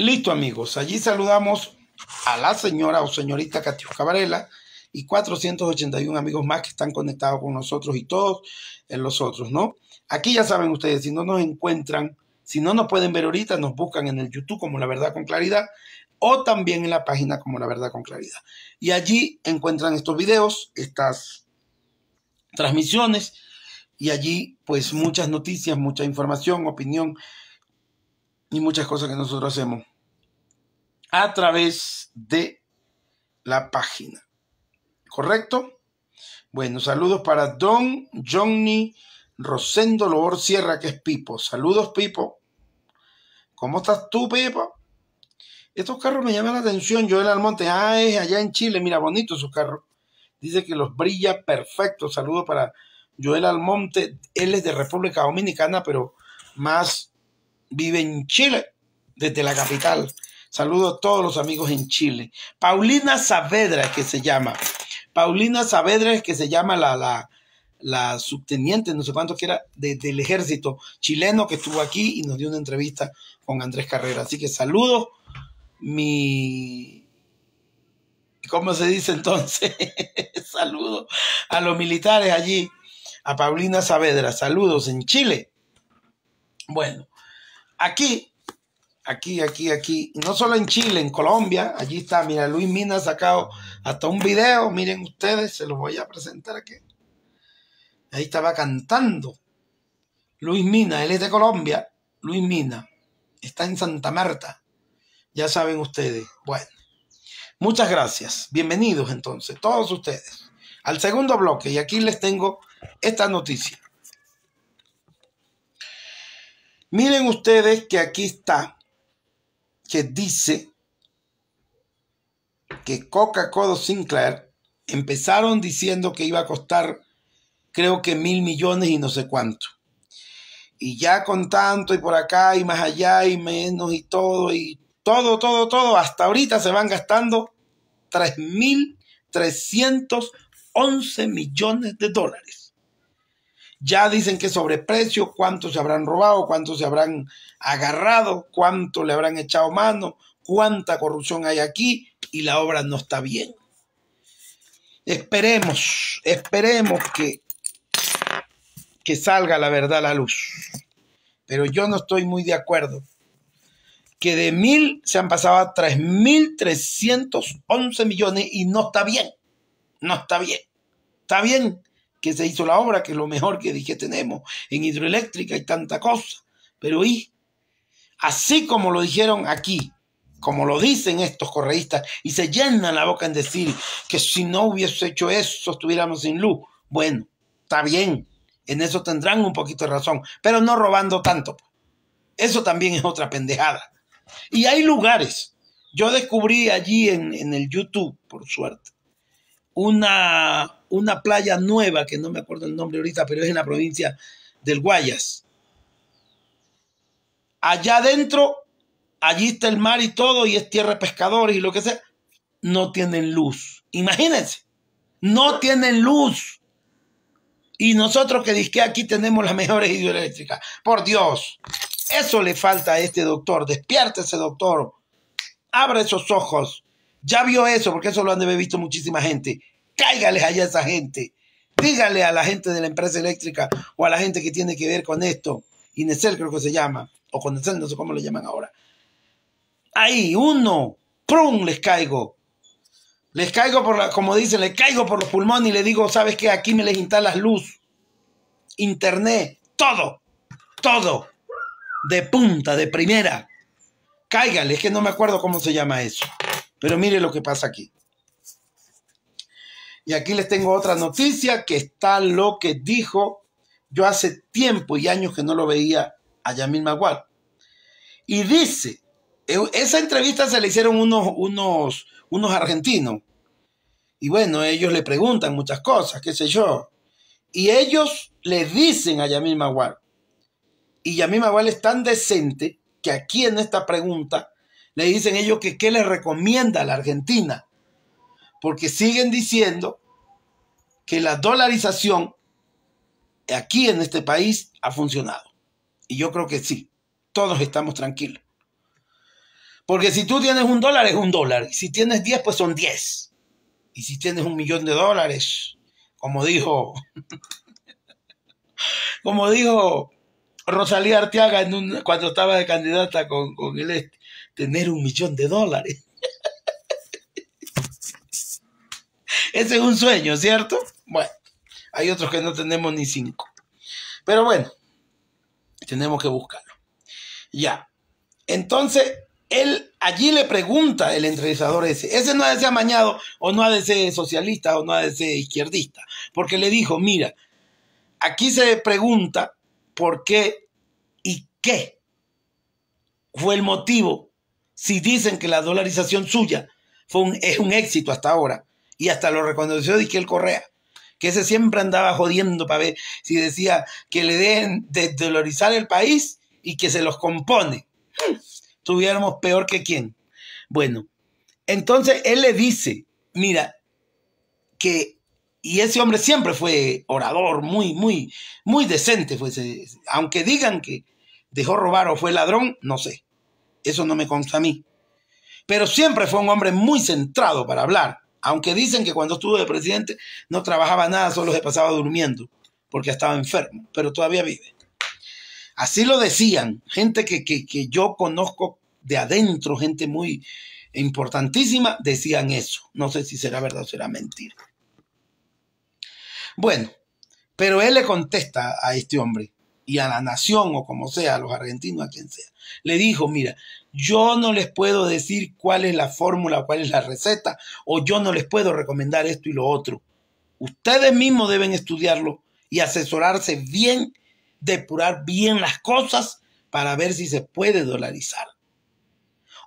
Listo, amigos. Allí saludamos a la señora o señorita Catiusca Cabarela y 481 amigos más que están conectados con nosotros y todos en los otros, ¿no? Aquí ya saben ustedes, si no nos encuentran, si no nos pueden ver ahorita, nos buscan en el YouTube como La Verdad con Claridad o también en la página como La Verdad con Claridad. Y allí encuentran estos videos, estas transmisiones y allí pues muchas noticias, mucha información, opinión y muchas cosas que nosotros hacemos a través de la página. ¿Correcto? Bueno, saludos para Don Johnny Rosendo Lobor Sierra, que es Pipo. Saludos, Pipo. ¿Cómo estás tú, Pipo? Estos carros me llaman la atención, Joel Almonte. Ah, es allá en Chile, mira, bonito su carros. Dice que los brilla perfecto. Saludos para Joel Almonte. Él es de República Dominicana, pero más vive en Chile, desde la capital. Saludos a todos los amigos en Chile. Paulina Saavedra, que se llama. Paulina Saavedra, que se llama la, subteniente, no sé cuánto que era, del ejército chileno que estuvo aquí y nos dio una entrevista con Andrés Carrera. Así que saludo mi... ¿Cómo se dice entonces? saludo a los militares allí, a Paulina Saavedra. Saludos en Chile. Bueno, aquí aquí, aquí, aquí. no solo en Chile, en Colombia. Allí está, mira, Luis Mina ha sacado hasta un video. Miren ustedes, se los voy a presentar aquí. Ahí estaba cantando. Luis Mina, él es de Colombia. Luis Mina. Está en Santa Marta. Ya saben ustedes. Bueno. Muchas gracias. Bienvenidos entonces, todos ustedes, al segundo bloque. Y aquí les tengo esta noticia. Miren ustedes que aquí está que dice que Coca-Cola Sinclair empezaron diciendo que iba a costar creo que mil millones y no sé cuánto. Y ya con tanto y por acá y más allá y menos y todo y todo, todo, todo, hasta ahorita se van gastando 3.311 millones de dólares. Ya dicen que sobreprecio, cuánto se habrán robado, cuánto se habrán agarrado, cuánto le habrán echado mano, cuánta corrupción hay aquí y la obra no está bien. Esperemos, esperemos que, que salga la verdad a la luz. Pero yo no estoy muy de acuerdo que de mil se han pasado a once millones y no está bien. No está bien. Está bien que se hizo la obra, que es lo mejor que dije tenemos en hidroeléctrica y tanta cosa. Pero y así como lo dijeron aquí, como lo dicen estos correístas, y se llenan la boca en decir que si no hubiese hecho eso, estuviéramos sin luz. Bueno, está bien, en eso tendrán un poquito de razón, pero no robando tanto. Eso también es otra pendejada. Y hay lugares. Yo descubrí allí en el YouTube, por suerte, una, una playa nueva, que no me acuerdo el nombre ahorita, pero es en la provincia del Guayas. Allá adentro, allí está el mar y todo, y es tierra de pescadores y lo que sea. No tienen luz. Imagínense, no tienen luz. Y nosotros que que aquí tenemos las mejores hidroeléctricas. Por Dios, eso le falta a este doctor. Despiértese, doctor. Abre esos ojos ya vio eso, porque eso lo han de visto muchísima gente. Cáigales allá a esa gente. Dígale a la gente de la empresa eléctrica o a la gente que tiene que ver con esto, Inesel creo que se llama, o con no sé cómo lo llaman ahora. Ahí, uno, prum, les caigo. Les caigo por la, como dicen, les caigo por los pulmones y le digo, ¿sabes qué? Aquí me les las luz, internet, todo, todo, de punta, de primera. Cáigale, que no me acuerdo cómo se llama eso. Pero mire lo que pasa aquí. Y aquí les tengo otra noticia que está lo que dijo yo hace tiempo y años que no lo veía a Yamil Maguar Y dice, esa entrevista se le hicieron unos, unos, unos argentinos. Y bueno, ellos le preguntan muchas cosas, qué sé yo. Y ellos le dicen a Yamil Maguar Y Yamil Maguar es tan decente que aquí en esta pregunta le dicen ellos que qué les recomienda a la Argentina, porque siguen diciendo que la dolarización aquí en este país ha funcionado. Y yo creo que sí, todos estamos tranquilos. Porque si tú tienes un dólar es un dólar, y si tienes 10 pues son 10. Y si tienes un millón de dólares, como dijo, como dijo Rosalía Arteaga cuando estaba de candidata con, con el este, tener un millón de dólares. Ese es un sueño, ¿cierto? Bueno, hay otros que no tenemos ni cinco. Pero bueno, tenemos que buscarlo. Ya. Entonces, él allí le pregunta el entrevistador ese, ese no ha de ser amañado o no ha de ser socialista o no ha de ser izquierdista, porque le dijo, mira, aquí se pregunta por qué y qué fue el motivo si dicen que la dolarización suya fue un, es un éxito hasta ahora, y hasta lo reconoció Diquel Correa, que ese siempre andaba jodiendo para ver si decía que le de desdolarizar el país y que se los compone. Tuviéramos peor que quien Bueno, entonces él le dice, mira, que, y ese hombre siempre fue orador, muy, muy, muy decente, fue aunque digan que dejó robar o fue ladrón, no sé. Eso no me consta a mí. Pero siempre fue un hombre muy centrado para hablar. Aunque dicen que cuando estuvo de presidente no trabajaba nada, solo se pasaba durmiendo, porque estaba enfermo, pero todavía vive. Así lo decían, gente que, que yo conozco de adentro, gente muy importantísima, decían eso. No sé si será verdad o será mentira. Bueno, pero él le contesta a este hombre, y a la nación o como sea, a los argentinos, a quien sea. Le dijo, mira, yo no les puedo decir cuál es la fórmula, cuál es la receta, o yo no les puedo recomendar esto y lo otro. Ustedes mismos deben estudiarlo y asesorarse bien, depurar bien las cosas para ver si se puede dolarizar.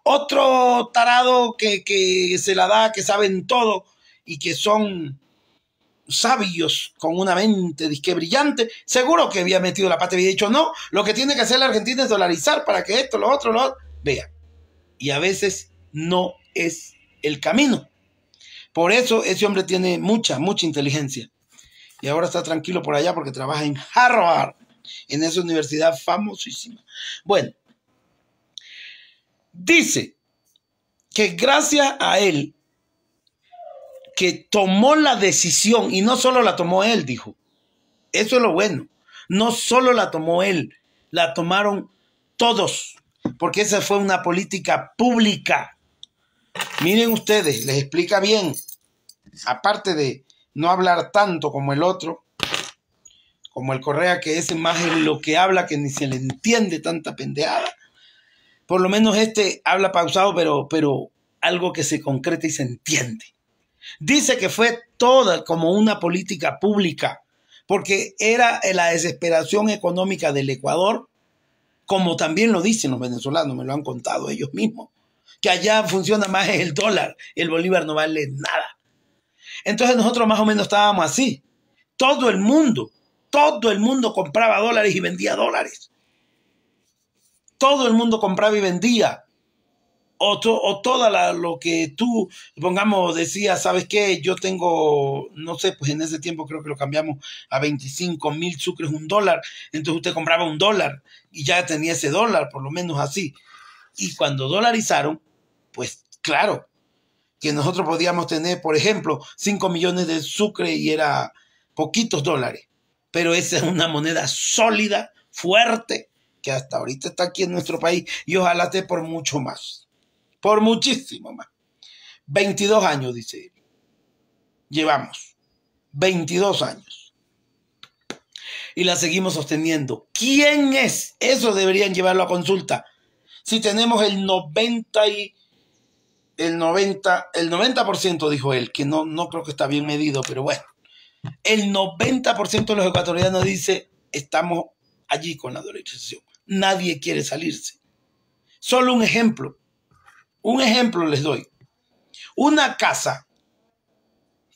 Otro tarado que, que se la da, que saben todo y que son sabios con una mente disque brillante, seguro que había metido la pata y había dicho, no, lo que tiene que hacer la Argentina es dolarizar para que esto, lo otro, lo otro. Vea, y a veces no es el camino. Por eso ese hombre tiene mucha, mucha inteligencia. Y ahora está tranquilo por allá porque trabaja en Harvard, en esa universidad famosísima. Bueno, dice que gracias a él que tomó la decisión y no solo la tomó él, dijo. Eso es lo bueno. No solo la tomó él, la tomaron todos, porque esa fue una política pública. Miren ustedes, les explica bien, aparte de no hablar tanto como el otro, como el Correa, que es más es lo que habla, que ni se le entiende tanta pendeada. Por lo menos este habla pausado, pero, pero algo que se concreta y se entiende. Dice que fue toda como una política pública, porque era la desesperación económica del Ecuador, como también lo dicen los venezolanos, me lo han contado ellos mismos, que allá funciona más el dólar, el bolívar no vale nada. Entonces nosotros más o menos estábamos así. Todo el mundo, todo el mundo compraba dólares y vendía dólares. Todo el mundo compraba y vendía o, toda lo que tú, pongamos, decías, ¿sabes qué? Yo tengo, no sé, pues en ese tiempo creo que lo cambiamos a 25 mil sucres, un dólar. Entonces usted compraba un dólar y ya tenía ese dólar, por lo menos así. Y cuando dolarizaron, pues claro, que nosotros podíamos tener, por ejemplo, 5 millones de sucre y era poquitos dólares. Pero esa es una moneda sólida, fuerte, que hasta ahorita está aquí en nuestro país y ojalá esté por mucho más por muchísimo más. 22 años, dice él. Llevamos 22 años. Y la seguimos sosteniendo. ¿Quién es? Eso deberían llevarlo a consulta. Si tenemos el 90 y el 90, el 90% dijo él, que no, no creo que está bien medido, pero bueno. El 90% de los ecuatorianos dice, estamos allí con la dolarización. Nadie quiere salirse. Solo un ejemplo. Un ejemplo les doy. Una casa,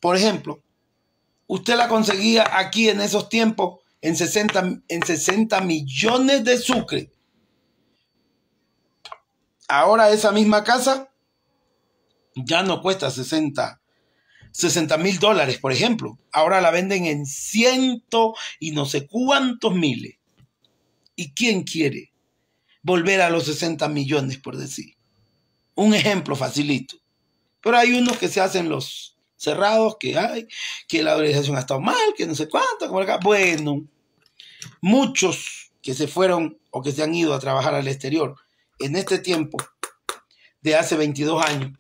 por ejemplo, usted la conseguía aquí en esos tiempos en 60, en 60 millones de sucre. Ahora esa misma casa ya no cuesta 60 mil dólares, por ejemplo. Ahora la venden en ciento y no sé cuántos miles. ¿Y quién quiere volver a los 60 millones, por decir? Un ejemplo facilito. Pero hay unos que se hacen los cerrados, que hay, que la organización ha estado mal, que no sé cuánto, como acá. Bueno, muchos que se fueron o que se han ido a trabajar al exterior en este tiempo de hace 22 años,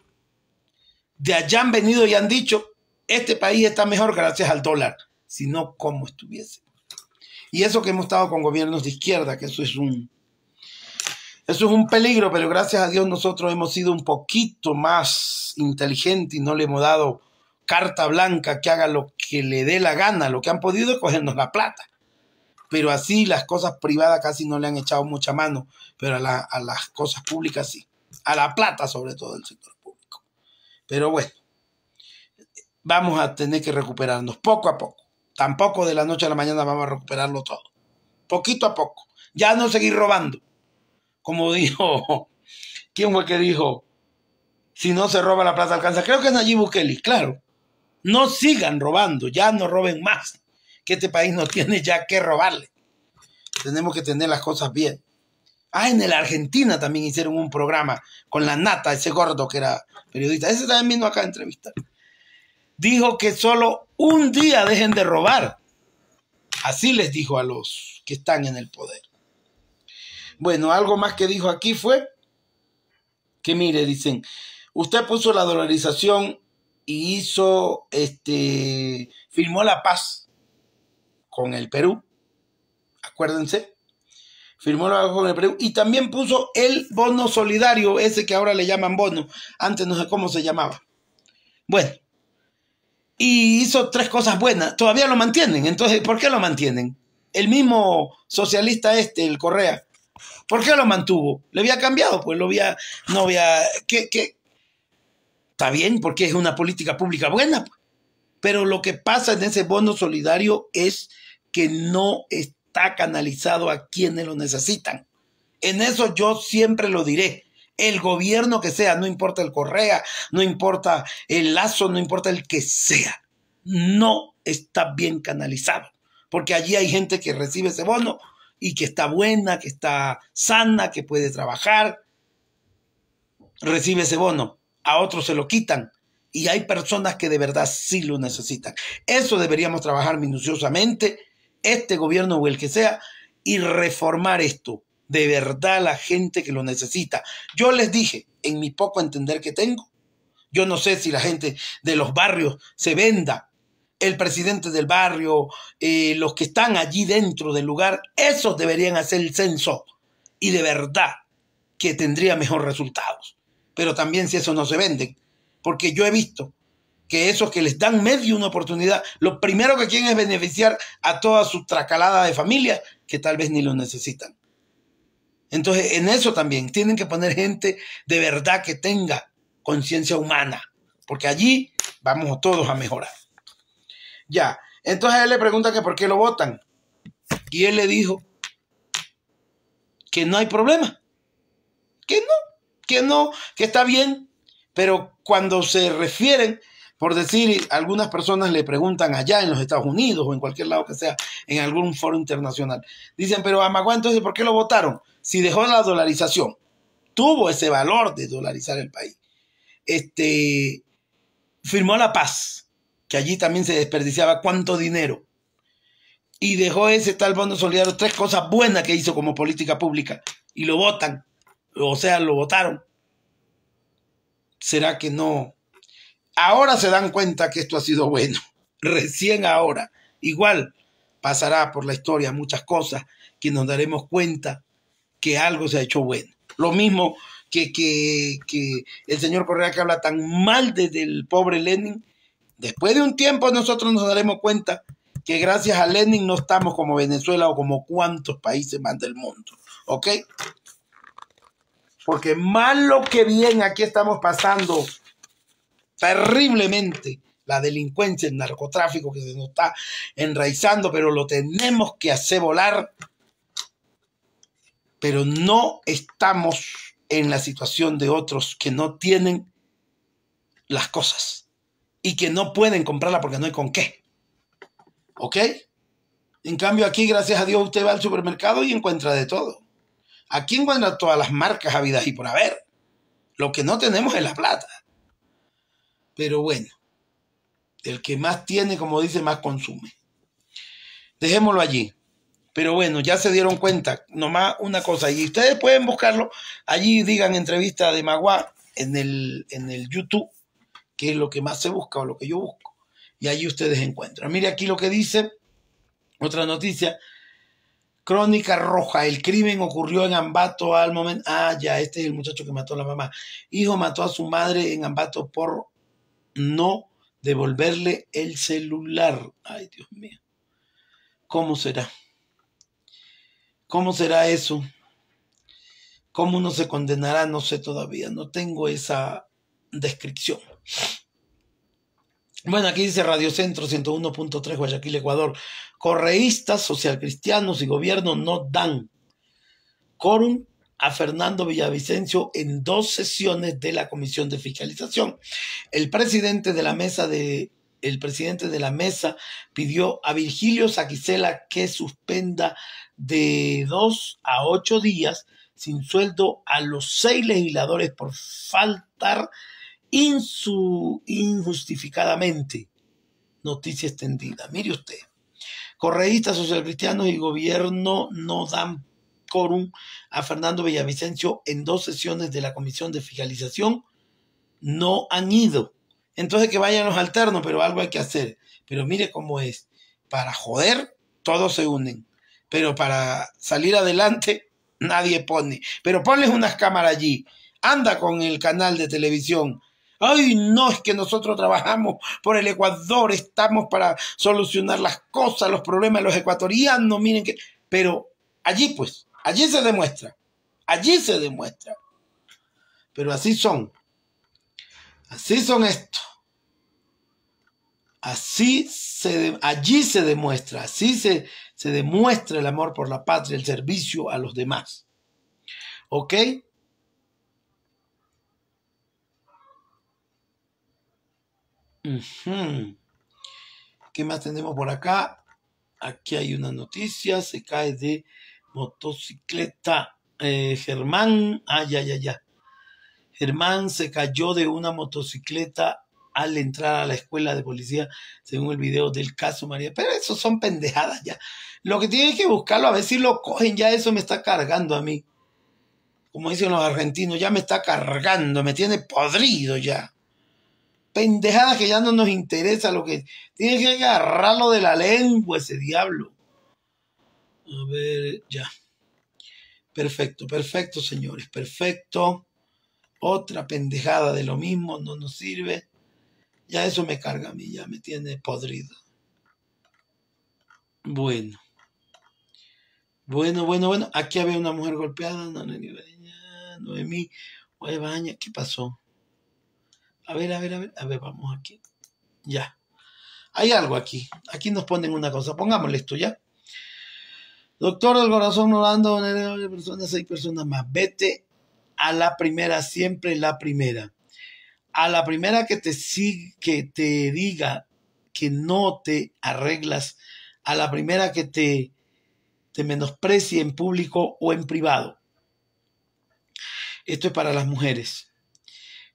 de allá han venido y han dicho, este país está mejor gracias al dólar, sino como estuviese. Y eso que hemos estado con gobiernos de izquierda, que eso es un, eso es un peligro, pero gracias a Dios nosotros hemos sido un poquito más inteligentes y no le hemos dado carta blanca que haga lo que le dé la gana. Lo que han podido es cogernos la plata. Pero así las cosas privadas casi no le han echado mucha mano, pero a, las cosas públicas sí. A la plata sobre todo del sector público. Pero bueno, vamos a tener que recuperarnos poco a poco. Tampoco de la noche a la mañana vamos a recuperarlo todo. Poquito a poco. Ya no seguir robando como dijo, ¿quién fue que dijo? Si no se roba la plaza alcanza. Creo que es Nayib Bukele, claro. No sigan robando, ya no roben más, que este país no tiene ya que robarle. Tenemos que tener las cosas bien. Ah, en la Argentina también hicieron un programa con la nata, ese gordo que era periodista. Ese también vino acá a entrevistar. Dijo que solo un día dejen de robar. Así les dijo a los que están en el poder. Bueno, algo más que dijo aquí fue que mire, dicen, usted puso la dolarización y hizo, este, firmó la paz con el Perú, acuérdense, firmó la paz con el Perú y también puso el bono solidario, ese que ahora le llaman bono, antes no sé cómo se llamaba. Bueno, y hizo tres cosas buenas, todavía lo mantienen, entonces, ¿por qué lo mantienen? El mismo socialista este, el Correa, ¿Por qué lo mantuvo? Le había cambiado, pues lo había, no había, ¿qué, está bien, porque es una política pública buena, pues. pero lo que pasa en ese bono solidario es que no está canalizado a quienes lo necesitan. En eso yo siempre lo diré. El gobierno que sea, no importa el Correa, no importa el Lazo, no importa el que sea, no está bien canalizado. Porque allí hay gente que recibe ese bono y que está buena, que está sana, que puede trabajar, recibe ese bono, a otros se lo quitan y hay personas que de verdad sí lo necesitan. Eso deberíamos trabajar minuciosamente, este gobierno o el que sea, y reformar esto. De verdad la gente que lo necesita. Yo les dije, en mi poco entender que tengo, yo no sé si la gente de los barrios se venda el presidente del barrio, eh, los que están allí dentro del lugar, esos deberían hacer el censo y de verdad que tendría mejores resultados. Pero también si eso no se vende, porque yo he visto que esos que les dan medio una oportunidad, lo primero que quieren es beneficiar a toda su tracalada de familia que tal vez ni lo necesitan. Entonces, en eso también tienen que poner gente de verdad que tenga conciencia humana, porque allí vamos todos a mejorar. Ya. Entonces él le pregunta que por qué lo votan. Y él le dijo que no hay problema. Que no, que no, que está bien. Pero cuando se refieren, por decir, algunas personas le preguntan allá en los Estados Unidos o en cualquier lado que sea, en algún foro internacional. Dicen, pero Amagua, entonces, ¿por qué lo votaron? Si dejó la dolarización, tuvo ese valor de dolarizar el país. Este, firmó la paz que allí también se desperdiciaba cuánto dinero. Y dejó ese tal bono solidario tres cosas buenas que hizo como política pública y lo votan, o sea, lo votaron. ¿Será que no? Ahora se dan cuenta que esto ha sido bueno, recién ahora. Igual pasará por la historia muchas cosas que nos daremos cuenta que algo se ha hecho bueno. Lo mismo que, que, que el señor Correa que habla tan mal desde el pobre Lenin, Después de un tiempo nosotros nos daremos cuenta que gracias a Lenin no estamos como Venezuela o como cuantos países más del mundo. ¿Ok? Porque malo que bien aquí estamos pasando terriblemente la delincuencia, el narcotráfico que se nos está enraizando, pero lo tenemos que hacer volar. Pero no estamos en la situación de otros que no tienen las cosas y que no pueden comprarla porque no hay con qué. ¿Ok? En cambio aquí, gracias a Dios, usted va al supermercado y encuentra de todo. Aquí encuentra todas las marcas habidas y por haber. Lo que no tenemos es la plata. Pero bueno, el que más tiene, como dice, más consume. Dejémoslo allí. Pero bueno, ya se dieron cuenta, nomás una cosa. Y ustedes pueden buscarlo. Allí digan entrevista de Magua en el, en el YouTube que es lo que más se busca o lo que yo busco. Y ahí ustedes encuentran. Mire aquí lo que dice otra noticia. Crónica Roja, el crimen ocurrió en Ambato al momento. Ah, ya, este es el muchacho que mató a la mamá. Hijo mató a su madre en Ambato por no devolverle el celular. Ay, Dios mío. ¿Cómo será? ¿Cómo será eso? ¿Cómo uno se condenará? No sé todavía. No tengo esa descripción. Bueno, aquí dice Radio Centro 101.3 Guayaquil, Ecuador. Correístas, socialcristianos y gobierno no dan quórum a Fernando Villavicencio en dos sesiones de la Comisión de Fiscalización. El presidente de la mesa de el presidente de la mesa pidió a Virgilio Saquicela que suspenda de dos a ocho días sin sueldo a los seis legisladores por faltar injustificadamente. Noticia extendida. Mire usted. Correístas, socialcristianos y gobierno no dan corum a Fernando Villavicencio en dos sesiones de la Comisión de Fiscalización. No han ido. Entonces que vayan los alternos, pero algo hay que hacer. Pero mire cómo es. Para joder, todos se unen. Pero para salir adelante, nadie pone. Pero ponles unas cámaras allí. Anda con el canal de televisión Ay, no, es que nosotros trabajamos por el Ecuador, estamos para solucionar las cosas, los problemas de los ecuatorianos, miren que... Pero allí pues, allí se demuestra, allí se demuestra. Pero así son, así son estos. Así se, allí se demuestra, así se, se demuestra el amor por la patria, el servicio a los demás. ¿Ok? ¿Qué más tenemos por acá? Aquí hay una noticia, se cae de motocicleta eh, Germán. Ah, ya, ya, ya. Germán se cayó de una motocicleta al entrar a la escuela de policía, según el video del caso María. Pero eso son pendejadas ya. Lo que tienen que buscarlo, a ver si lo cogen, ya eso me está cargando a mí. Como dicen los argentinos, ya me está cargando, me tiene podrido ya. Pendejada que ya no nos interesa lo que tiene que agarrarlo de la lengua ese diablo. A ver, ya. Perfecto, perfecto, señores, perfecto. Otra pendejada de lo mismo no nos sirve. Ya eso me carga a mí, ya me tiene podrido. Bueno. Bueno, bueno, bueno. Aquí había una mujer golpeada, no, no, no, no, no, ¿qué pasó? A ver, a ver, a ver, a ver, vamos aquí. Ya. Hay algo aquí. Aquí nos ponen una cosa. Pongámosle esto ya. Doctor del corazón de personas, seis personas más. Vete a la primera, siempre la primera. A la primera que te, que te diga que no te arreglas, a la primera que te, te menosprecie en público o en privado. Esto es para las mujeres.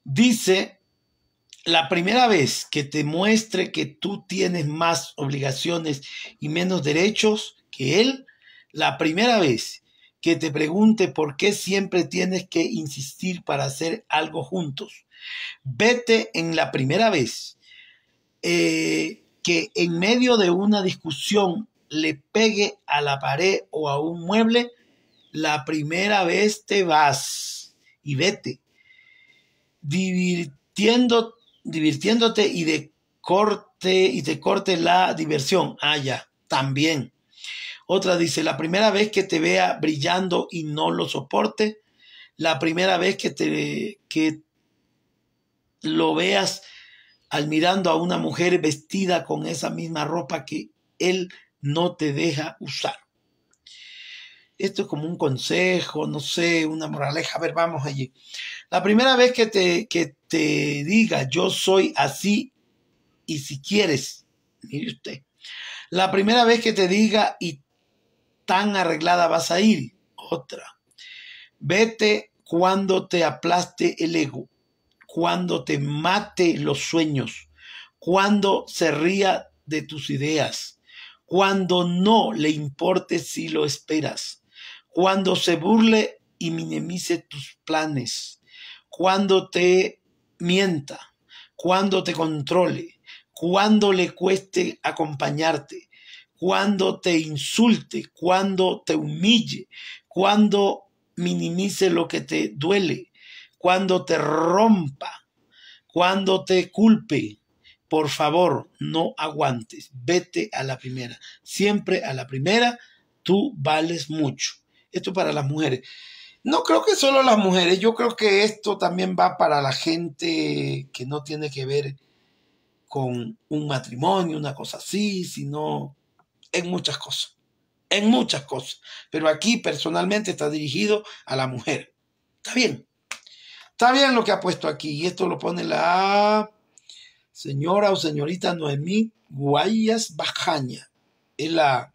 Dice la primera vez que te muestre que tú tienes más obligaciones y menos derechos que él, la primera vez que te pregunte por qué siempre tienes que insistir para hacer algo juntos, vete en la primera vez eh, que en medio de una discusión le pegue a la pared o a un mueble, la primera vez te vas y vete. Divirtiéndote divirtiéndote y de corte y te corte la diversión. Ah, ya, también. Otra dice, la primera vez que te vea brillando y no lo soporte, la primera vez que te que lo veas admirando a una mujer vestida con esa misma ropa que él no te deja usar. Esto es como un consejo, no sé, una moraleja. A ver, vamos allí. La primera vez que te, diga yo soy así y si quieres, mire usted. La primera vez que te diga y tan arreglada vas a ir, otra. Vete cuando te aplaste el ego, cuando te mate los sueños, cuando se ría de tus ideas, cuando no le importe si lo esperas, cuando se burle y minimice tus planes, cuando te mienta, cuando te controle, cuando le cueste acompañarte, cuando te insulte, cuando te humille, cuando minimice lo que te duele, cuando te rompa, cuando te culpe. Por favor, no aguantes, vete a la primera. Siempre a la primera, tú vales mucho. Esto para las mujeres. No creo que solo las mujeres, yo creo que esto también va para la gente que no tiene que ver con un matrimonio, una cosa así, sino en muchas cosas, en muchas cosas. Pero aquí personalmente está dirigido a la mujer. Está bien, está bien lo que ha puesto aquí y esto lo pone la señora o señorita Noemí Guayas Bajaña. Es la,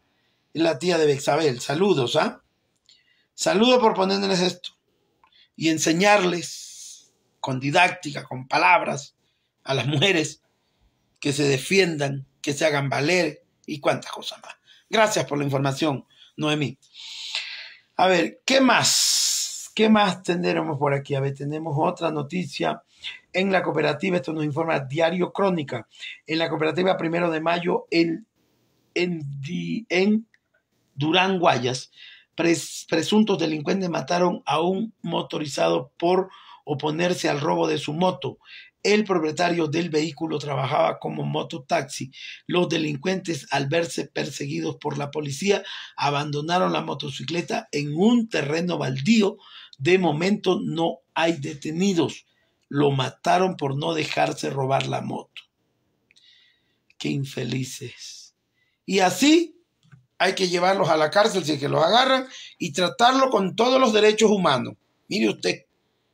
la tía de Bexabel. Saludos, ¿ah? Saludo por ponerles esto y enseñarles con didáctica, con palabras, a las mujeres que se defiendan, que se hagan valer y cuantas cosas más. Gracias por la información, Noemí. A ver, ¿qué más? ¿Qué más tendremos por aquí? A ver, tenemos otra noticia en la cooperativa, esto nos informa Diario Crónica, en la cooperativa primero de mayo en, en Durán Guayas presuntos delincuentes mataron a un motorizado por oponerse al robo de su moto. El propietario del vehículo trabajaba como mototaxi. Los delincuentes, al verse perseguidos por la policía, abandonaron la motocicleta en un terreno baldío. De momento no hay detenidos. Lo mataron por no dejarse robar la moto. Qué infelices. Y así hay que llevarlos a la cárcel si es que los agarran y tratarlo con todos los derechos humanos. Mire usted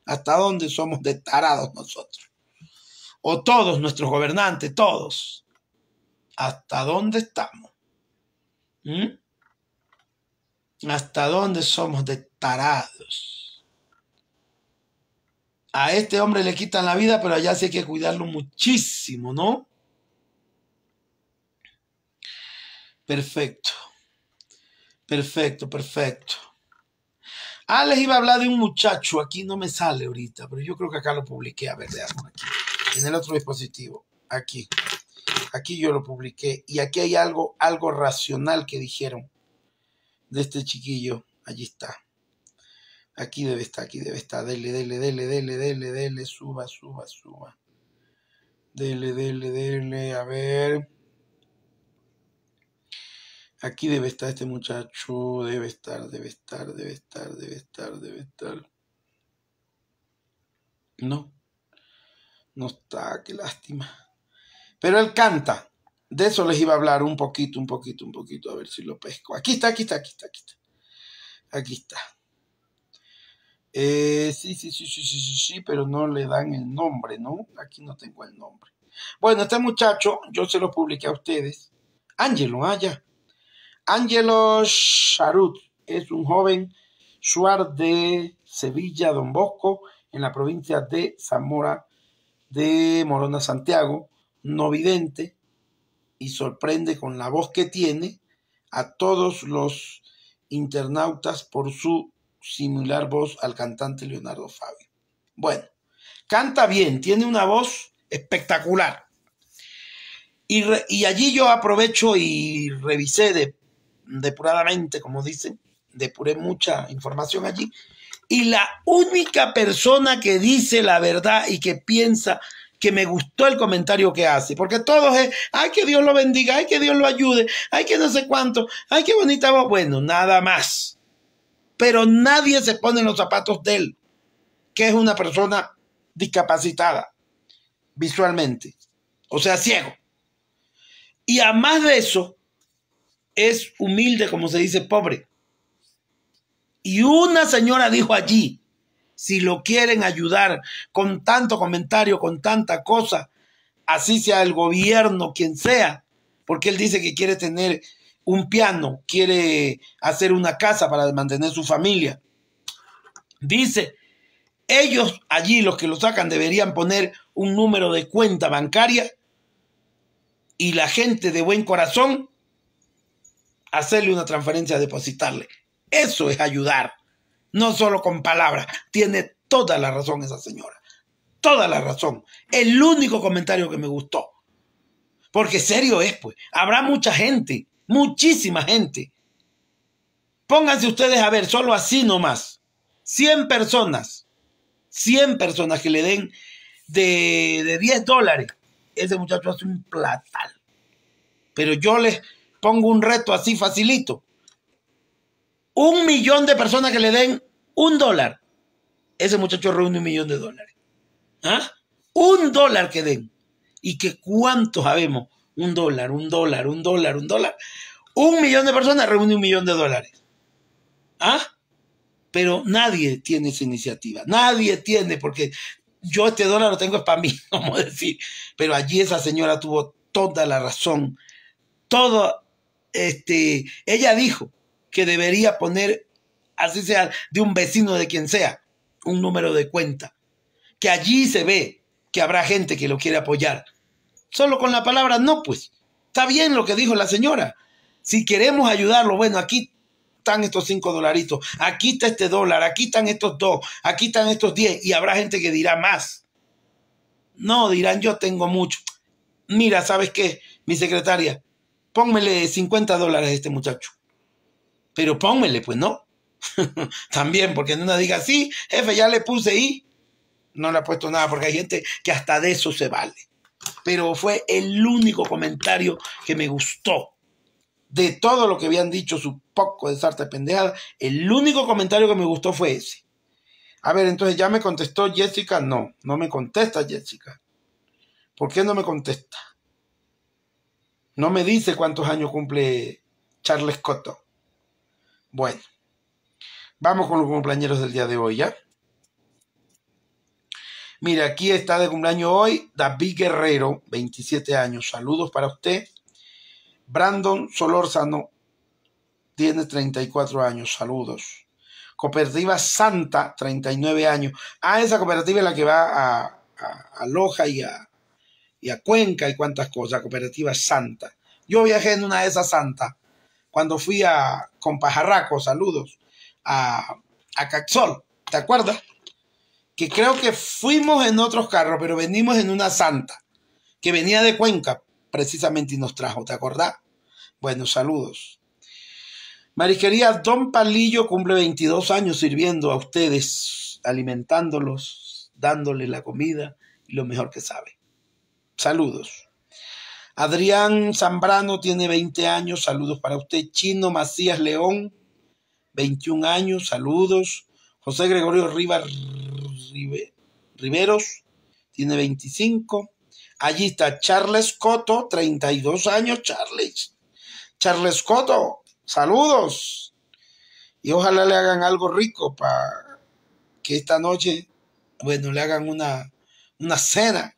hasta dónde somos de tarados nosotros. O todos nuestros gobernantes, todos. ¿Hasta dónde estamos? ¿Mm? ¿Hasta dónde somos de tarados? A este hombre le quitan la vida, pero allá sí hay que cuidarlo muchísimo, ¿no? Perfecto. Perfecto, perfecto. Ah, les iba a hablar de un muchacho, aquí no me sale ahorita, pero yo creo que acá lo publiqué, a ver, veamos aquí, en el otro dispositivo, aquí, aquí yo lo publiqué, y aquí hay algo, algo racional que dijeron de este chiquillo, allí está, aquí debe estar, aquí debe estar, dele, dele, dele, dele, dele, dele, suba, suba, suba, dele, dele, dele, a ver, Aquí debe estar este muchacho, debe estar, debe estar, debe estar, debe estar, debe estar. No, no está, qué lástima. Pero él canta. De eso les iba a hablar un poquito, un poquito, un poquito, a ver si lo pesco. Aquí está, aquí está, aquí está, aquí está. Aquí está. Eh, sí, sí, sí, sí, sí, sí, sí, pero no le dan el nombre, ¿no? Aquí no tengo el nombre. Bueno, este muchacho, yo se lo publiqué a ustedes. Ángelo, ah, Ángelo Sharut es un joven suar de Sevilla, Don Bosco, en la provincia de Zamora de Morona, Santiago, no vidente, y sorprende con la voz que tiene a todos los internautas por su similar voz al cantante Leonardo Fabio. Bueno, canta bien, tiene una voz espectacular. Y, y allí yo aprovecho y revisé de depuradamente, como dicen, depuré mucha información allí. Y la única persona que dice la verdad y que piensa que me gustó el comentario que hace, porque todos es, ay, que Dios lo bendiga, ay, que Dios lo ayude, ay, que no sé cuánto, ay, qué bonita voz. Bueno, nada más. Pero nadie se pone en los zapatos de él, que es una persona discapacitada visualmente, o sea, ciego. Y además de eso, es humilde, como se dice, pobre. Y una señora dijo allí, si lo quieren ayudar con tanto comentario, con tanta cosa, así sea el gobierno, quien sea, porque él dice que quiere tener un piano, quiere hacer una casa para mantener su familia. Dice, ellos allí, los que lo sacan, deberían poner un número de cuenta bancaria y la gente de buen corazón hacerle una transferencia, depositarle. Eso es ayudar, no solo con palabras. Tiene toda la razón esa señora, toda la razón. El único comentario que me gustó. Porque serio es, pues, habrá mucha gente, muchísima gente. Pónganse ustedes a ver, solo así nomás, 100 personas, 100 personas que le den de, de 10 dólares. Ese muchacho hace un platal. Pero yo les, pongo un reto así facilito. Un millón de personas que le den un dólar. Ese muchacho reúne un millón de dólares. ¿Ah? Un dólar que den. Y que cuánto sabemos. Un dólar, un dólar, un dólar, un dólar. Un millón de personas reúne un millón de dólares. ¿Ah? Pero nadie tiene esa iniciativa. Nadie tiene, porque yo este dólar lo tengo para mí, como decir. Pero allí esa señora tuvo toda la razón. Todo este, ella dijo que debería poner, así sea, de un vecino de quien sea, un número de cuenta. Que allí se ve que habrá gente que lo quiere apoyar. Solo con la palabra no, pues. Está bien lo que dijo la señora. Si queremos ayudarlo, bueno, aquí están estos cinco dolaritos, aquí está este dólar, aquí están estos dos, aquí están estos diez, y habrá gente que dirá más. No, dirán, yo tengo mucho. Mira, ¿sabes qué? Mi secretaria, Póngmele 50 dólares a este muchacho. Pero póngmele, pues no. También, porque no una diga, sí, jefe, ya le puse y no le ha puesto nada, porque hay gente que hasta de eso se vale. Pero fue el único comentario que me gustó. De todo lo que habían dicho su poco de sarta pendejada, el único comentario que me gustó fue ese. A ver, entonces ya me contestó Jessica. No, no me contesta Jessica. ¿Por qué no me contesta? No me dice cuántos años cumple Charles Cotto. Bueno, vamos con los cumpleaños del día de hoy, ¿ya? Mira, aquí está de cumpleaños hoy David Guerrero, 27 años. Saludos para usted. Brandon Solórzano, tiene 34 años. Saludos. Cooperativa Santa, 39 años. Ah, esa cooperativa es la que va a, a, a Loja y a, y a Cuenca y cuántas cosas, cooperativas Santa. Yo viajé en una de esas Santa cuando fui a con Pajarraco, saludos, a, a Caxol, ¿te acuerdas? Que creo que fuimos en otros carros, pero venimos en una Santa que venía de Cuenca precisamente y nos trajo, ¿te acordás? Bueno, saludos. Marisquería Don Palillo cumple 22 años sirviendo a ustedes, alimentándolos, dándoles la comida y lo mejor que sabe. Saludos. Adrián Zambrano tiene 20 años, saludos para usted. Chino Macías León, 21 años, saludos. José Gregorio Rivas Riveros, tiene 25. Allí está Charles Coto, 32 años, Charles. Charles Coto, saludos. Y ojalá le hagan algo rico para que esta noche, bueno, le hagan una, una cena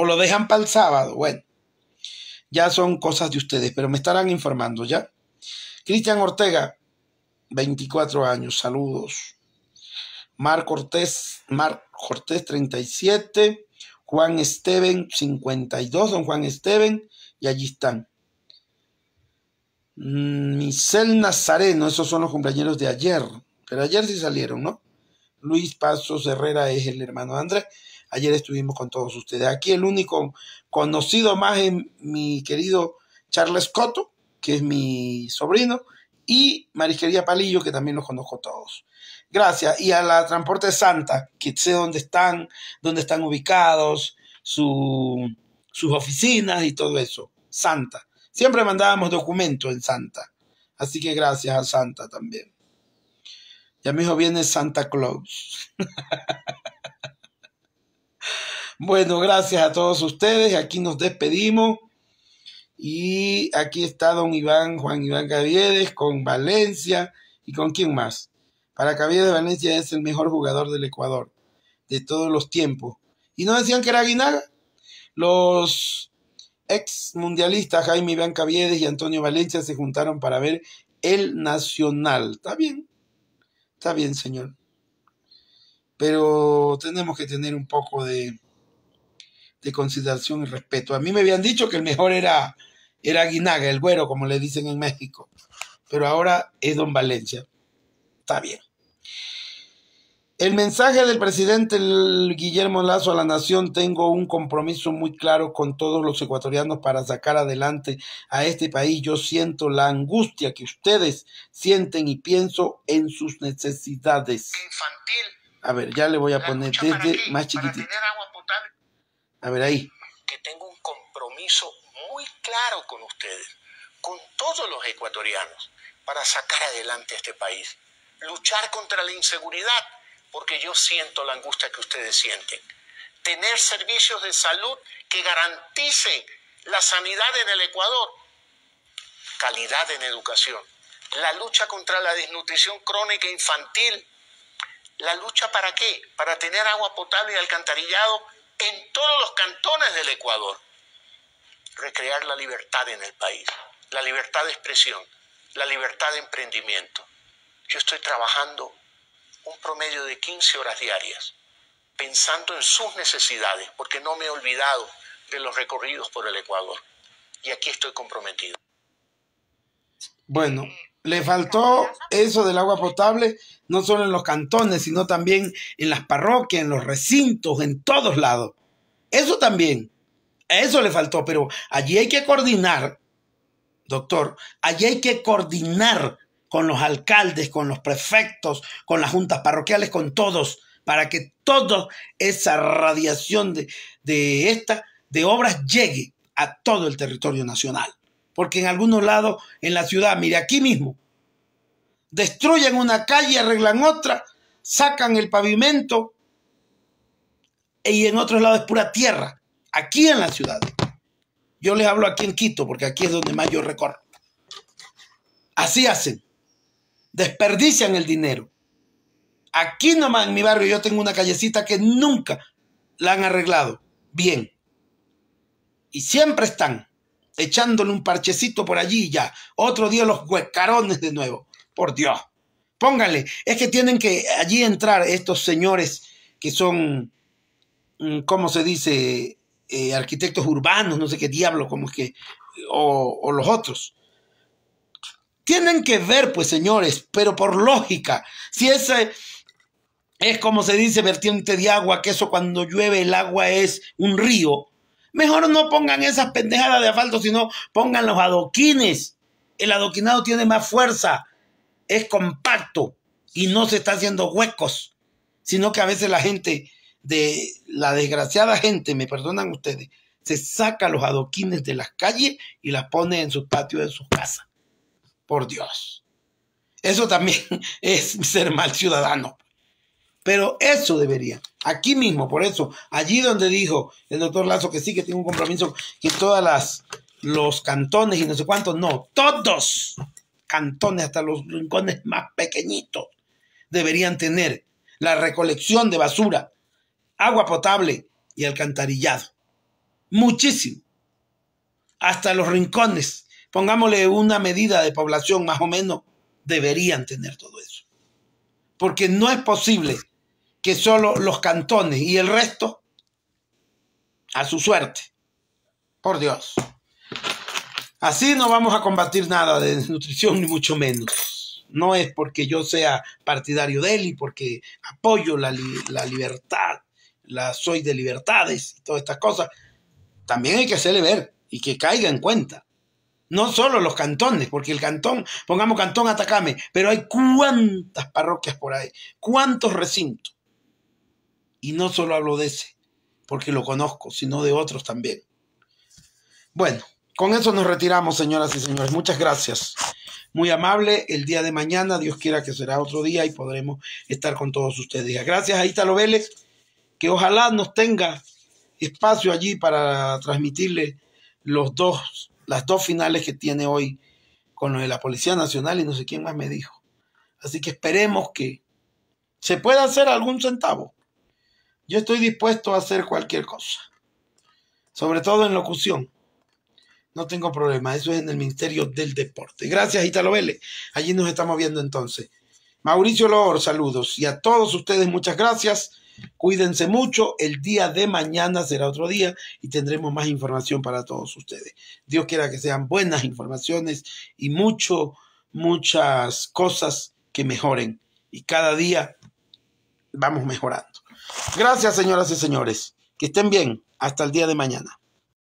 o lo dejan para el sábado. Bueno, ya son cosas de ustedes, pero me estarán informando ya. Cristian Ortega, 24 años, saludos. Marco Cortés, Marc Cortés, 37. Juan Esteban, 52, don Juan Esteban, y allí están. Mm, Michel Nazareno, esos son los compañeros de ayer, pero ayer sí salieron, ¿no? Luis Pasos Herrera es el hermano de Andrés. Ayer estuvimos con todos ustedes. Aquí el único conocido más es mi querido Charles Cotto, que es mi sobrino, y Marisquería Palillo, que también los conozco todos. Gracias. Y a la Transporte Santa, que sé dónde están, dónde están ubicados, sus oficinas y todo eso. Santa. Siempre mandábamos documentos en Santa. Así que gracias a Santa también. Ya hijo viene Santa Claus. Bueno, gracias a todos ustedes. Aquí nos despedimos. Y aquí está don Iván, Juan Iván Caviedes, con Valencia y con quién más. Para Caviedes, Valencia es el mejor jugador del Ecuador de todos los tiempos. Y no decían que era Guinaga, Los ex mundialistas Jaime Iván Caviedes y Antonio Valencia se juntaron para ver el Nacional. Está bien, está bien, señor pero tenemos que tener un poco de, consideración y respeto. A mí me habían dicho que el mejor era, era Guinaga, el güero, como le dicen en México, pero ahora es Don Valencia. Está bien. El mensaje del presidente Guillermo Lazo a la nación, tengo un compromiso muy claro con todos los ecuatorianos para sacar adelante a este país. Yo siento la angustia que ustedes sienten y pienso en sus necesidades. Infantil a ver, ya le voy a poner desde más chiquitito. agua potable. A ver ahí. Que tengo un compromiso muy claro con ustedes, con todos los ecuatorianos, para sacar adelante este país. Luchar contra la inseguridad, porque yo siento la angustia que ustedes sienten. Tener servicios de salud que garanticen la sanidad en el Ecuador, calidad en educación, la lucha contra la desnutrición crónica infantil, ¿La lucha para qué? Para tener agua potable y alcantarillado en todos los cantones del Ecuador. Recrear la libertad en el país, la libertad de expresión, la libertad de emprendimiento. Yo estoy trabajando un promedio de 15 horas diarias, pensando en sus necesidades, porque no me he olvidado de los recorridos por el Ecuador. Y aquí estoy comprometido. Bueno, eh, le faltó eso del agua potable, no solo en los cantones, sino también en las parroquias, en los recintos, en todos lados. Eso también, eso le faltó, pero allí hay que coordinar, doctor, allí hay que coordinar con los alcaldes, con los prefectos, con las juntas parroquiales, con todos, para que toda esa radiación de, de esta, de obras llegue a todo el territorio nacional porque en algunos lados en la ciudad, mire, aquí mismo, destruyen una calle, arreglan otra, sacan el pavimento y en otros lados es pura tierra, aquí en la ciudad. Yo les hablo aquí en Quito, porque aquí es donde más yo recorro. Así hacen, desperdician el dinero. Aquí nomás en mi barrio yo tengo una callecita que nunca la han arreglado bien. Y siempre están echándole un parchecito por allí ya. Otro día los huecarones de nuevo. Por Dios. póngale Es que tienen que allí entrar estos señores que son, mm, ¿cómo se dice? Eh, arquitectos urbanos, no sé qué diablo, como es que, o, o los otros. Tienen que ver, pues, señores, pero por lógica. Si ese... Es como se dice vertiente de agua, que eso cuando llueve el agua es un río, Mejor no pongan esas pendejadas de asfalto, sino pongan los adoquines. El adoquinado tiene más fuerza, es compacto y no se está haciendo huecos, sino que a veces la gente de la desgraciada gente, me perdonan ustedes, se saca los adoquines de las calles y las pone en sus patios de sus casas. Por Dios. Eso también es ser mal ciudadano. Pero eso debería, aquí mismo, por eso, allí donde dijo el doctor Lazo que sí, que tiene un compromiso, que todas los cantones y no sé cuántos, no, todos cantones, hasta los rincones más pequeñitos, deberían tener la recolección de basura, agua potable y alcantarillado. Muchísimo. Hasta los rincones, pongámosle una medida de población más o menos, deberían tener todo eso. Porque no es posible que solo los cantones y el resto a su suerte. Por Dios. Así no vamos a combatir nada de desnutrición, ni mucho menos. No es porque yo sea partidario de él y porque apoyo la, libertad, la soy de libertades y todas estas cosas. También hay que hacerle ver y que caiga en cuenta. No solo los cantones, porque el cantón, pongamos cantón Atacame, pero hay cuántas parroquias por ahí, cuántos recintos. Y no solo hablo de ese, porque lo conozco, sino de otros también. Bueno, con eso nos retiramos, señoras y señores. Muchas gracias. Muy amable. El día de mañana, Dios quiera que será otro día y podremos estar con todos ustedes. Gracias a Italo Vélez, que ojalá nos tenga espacio allí para transmitirle los dos, las dos finales que tiene hoy con lo de la Policía Nacional y no sé quién más me dijo. Así que esperemos que se pueda hacer algún centavo. Yo estoy dispuesto a hacer cualquier cosa, sobre todo en locución. No tengo problema, eso es en el Ministerio del Deporte. Gracias, Italo Vélez. Allí nos estamos viendo entonces. Mauricio Lor, saludos. Y a todos ustedes, muchas gracias. Cuídense mucho. El día de mañana será otro día y tendremos más información para todos ustedes. Dios quiera que sean buenas informaciones y mucho, muchas cosas que mejoren. Y cada día vamos mejorando. Gracias, señoras y señores. Que estén bien. Hasta el día de mañana.